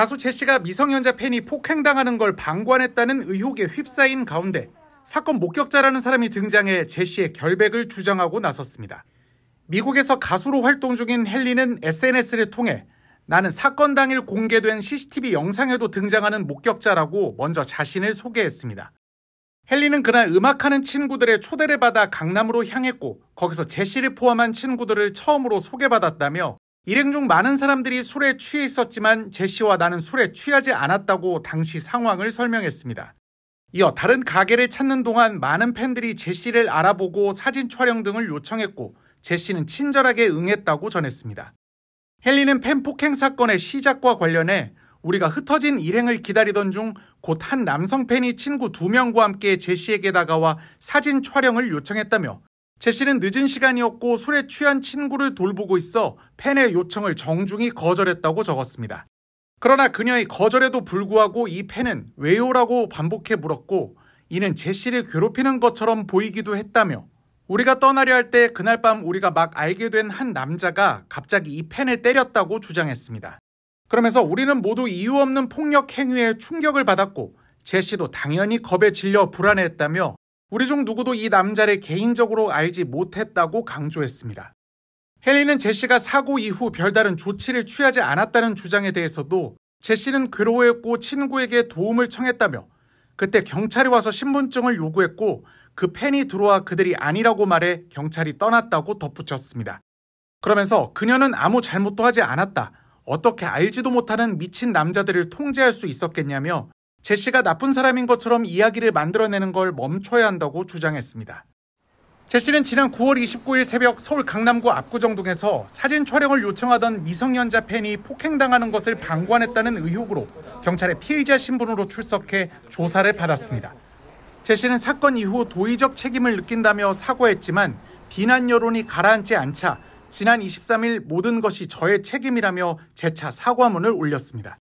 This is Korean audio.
가수 제시가 미성년자 팬이 폭행당하는 걸 방관했다는 의혹에 휩싸인 가운데 사건 목격자라는 사람이 등장해 제시의 결백을 주장하고 나섰습니다. 미국에서 가수로 활동 중인 헨리는 SNS를 통해 나는 사건 당일 공개된 CCTV 영상에도 등장하는 목격자라고 먼저 자신을 소개했습니다. 헨리는 그날 음악하는 친구들의 초대를 받아 강남으로 향했고 거기서 제시를 포함한 친구들을 처음으로 소개받았다며 일행 중 많은 사람들이 술에 취해 있었지만 제시와 나는 술에 취하지 않았다고 당시 상황을 설명했습니다. 이어 다른 가게를 찾는 동안 많은 팬들이 제시를 알아보고 사진 촬영 등을 요청했고 제시는 친절하게 응했다고 전했습니다. 헨리는 팬폭행 사건의 시작과 관련해 우리가 흩어진 일행을 기다리던 중 곧 한 남성 팬이 친구 두 명과 함께 제시에게 다가와 사진 촬영을 요청했다며 제시는 늦은 시간이었고 술에 취한 친구를 돌보고 있어 팬의 요청을 정중히 거절했다고 적었습니다. 그러나 그녀의 거절에도 불구하고 이 팬은 왜요라고 반복해 물었고 이는 제시를 괴롭히는 것처럼 보이기도 했다며 우리가 떠나려 할 때 그날 밤 우리가 막 알게 된 한 남자가 갑자기 이 팬을 때렸다고 주장했습니다. 그러면서 우리는 모두 이유 없는 폭력 행위에 충격을 받았고 제시도 당연히 겁에 질려 불안해했다며 우리 중 누구도 이 남자를 개인적으로 알지 못했다고 강조했습니다. 헨리는 제시가 사고 이후 별다른 조치를 취하지 않았다는 주장에 대해서도 제시는 괴로워했고 친구에게 도움을 청했다며 그때 경찰이 와서 신분증을 요구했고 그 팬이 들어와 그들이 아니라고 말해 경찰이 떠났다고 덧붙였습니다. 그러면서 그녀는 아무 잘못도 하지 않았다. 어떻게 알지도 못하는 미친 남자들을 통제할 수 있었겠냐며 제시가 나쁜 사람인 것처럼 이야기를 만들어내는 걸 멈춰야 한다고 주장했습니다. 제시는 지난 9월 29일 새벽 서울 강남구 압구정동에서 사진 촬영을 요청하던 미성년자 팬이 폭행당하는 것을 방관했다는 의혹으로 경찰에 피의자 신분으로 출석해 조사를 받았습니다. 제시는 사건 이후 도의적 책임을 느낀다며 사과했지만 비난 여론이 가라앉지 않자 지난 23일 모든 것이 저의 책임이라며 재차 사과문을 올렸습니다.